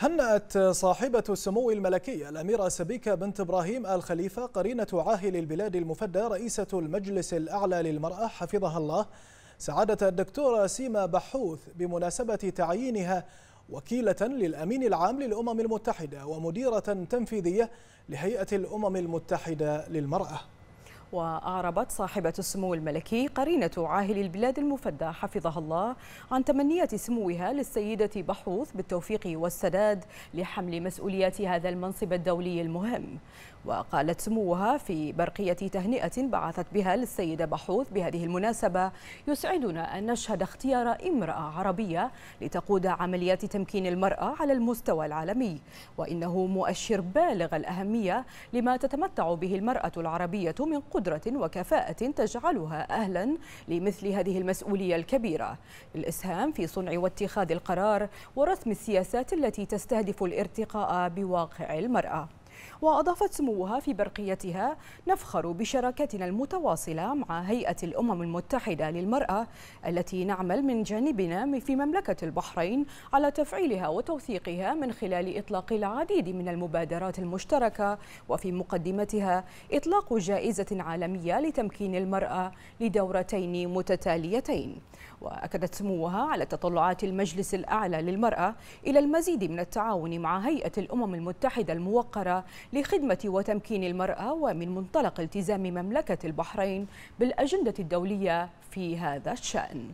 هنأت صاحبة السمو الملكي الأميرة سبيكة بنت إبراهيم آل خليفة قرينة عاهل البلاد المفدى رئيسة المجلس الأعلى للمرأة حفظها الله سعادة الدكتورة سيما بحوث بمناسبة تعيينها وكيلة للأمين العام للأمم المتحدة ومديرة تنفيذية لهيئة الأمم المتحدة للمرأة وأعربت صاحبة السمو الملكي قرينة عاهل البلاد المفدى حفظها الله عن تمنية سموها للسيدة بحوث بالتوفيق والسداد لحمل مسؤوليات هذا المنصب الدولي المهم وقالت سموها في برقية تهنئة بعثت بها للسيدة بحوث بهذه المناسبة يسعدنا أن نشهد اختيار امرأة عربية لتقود عمليات تمكين المرأة على المستوى العالمي وإنه مؤشر بالغ الأهمية لما تتمتع به المرأة العربية من قدرة وكفاءة تجعلها أهلا لمثل هذه المسؤولية الكبيرة للإسهام في صنع واتخاذ القرار ورسم السياسات التي تستهدف الارتقاء بواقع المرأة وأضافت سموها في برقيتها نفخر بشراكتنا المتواصلة مع هيئة الأمم المتحدة للمرأة التي نعمل من جانبنا في مملكة البحرين على تفعيلها وتوثيقها من خلال إطلاق العديد من المبادرات المشتركة وفي مقدمتها إطلاق جائزة عالمية لتمكين المرأة لدورتين متتاليتين وأكدت سموها على تطلعات المجلس الأعلى للمرأة إلى المزيد من التعاون مع هيئة الأمم المتحدة الموقرة لخدمة وتمكين المرأة ومن منطلق التزام مملكة البحرين بالأجندة الدولية في هذا الشأن